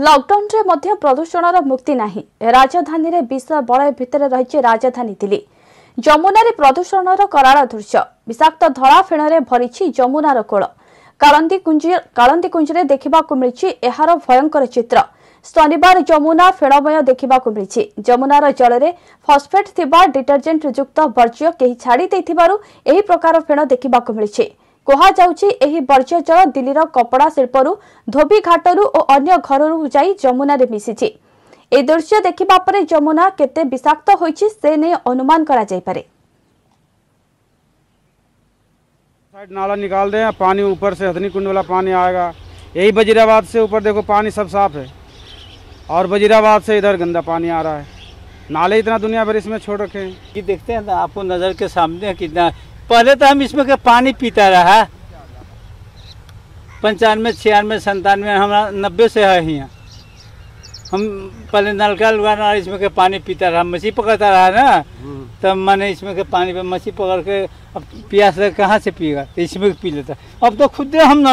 ଲକ୍ଡାଉନ୍ରେ ମଧ୍ୟ ପ୍ରଦୂଷଣର ମୁକ୍ତି ନାହିଁ ରାଜଧାନୀରେ ବିଷ ବଳୟ ଭିତରେ ରହିଛି ରାଜଧାନୀ ଦିଲ୍ଲୀ ଯମୁନାରେ ପ୍ରଦୂଷଣର କରାଳ ଦୃଶ୍ୟ ବିଷାକ୍ତ ଧଳା ଫେଣରେ ଭରିଛି ଯମୁନାର କୋଳ କାଳନ୍ଦିକୁଞ୍ଜରେ ଦେଖିବାକୁ ମିଳିଛି ଏହାର ଭୟଙ୍କର ଚିତ୍ର ଶନିବାର ଯମୁନା ଫେଣମୟ ଦେଖିବାକୁ ମିଳିଛି ଯମୁନାର ଜଳରେ ଫସ୍ଫେଟ୍ ଥିବା ଡିଟର୍ଜେଣ୍ଟ ଯୁକ୍ତ ବର୍ଜ୍ୟ କେହି ଛାଡ଼ି ଦେଇଥିବାରୁ ଏହି ପ୍ରକାର ଫେଣ ଦେଖିବାକୁ ମିଳିଛି କୁହାଯାଉଛି ଏହି ବର୍ଜ୍ୟ ଜଳ ଦିଲ୍ଲୀର କପଡ଼ା ଶିଳ୍ପରୁ ଧୋବିଘାଟରୁ ଓ ଅନ୍ୟ ଘରରୁ ଯାଇ ଯମୁନାରେ ମିଶିଛି ଏହି ଦୃଶ୍ୟ ଦେଖିବା ପରେ ଯମୁନା କେତେ ବିଷାକ୍ତ ହୋଇଛି ସେ ନେଇ ଅନୁମାନ କରାଯାଇପାରେ साइड नाला निकाल दें पानी ऊपर से हथनी कुंड वाला पानी आएगा यही वजीराबाद से ऊपर देखो पानी सब साफ है और वजीराबाद से इधर गंदा पानी आ रहा है नाले इतना दुनिया भर इसमें छोड़ रखे हैं कि देखते हैं ना आपको नज़र के सामने कितना पहले तो हम इसमें के पानी पीता रहा पंचानवे छियानवे संतानवे हमारा नब्बे से है यहाँ हम पहले नलका लगाना इसमें के पानी पीता रहा मछली पकड़ता रहा ना हम्म। तब मैंने इसमें के पानी पे मछली पकड़ के अब प्यास कहाँ से पिएगा तो इसमें पी लेता अब तो खुद हम न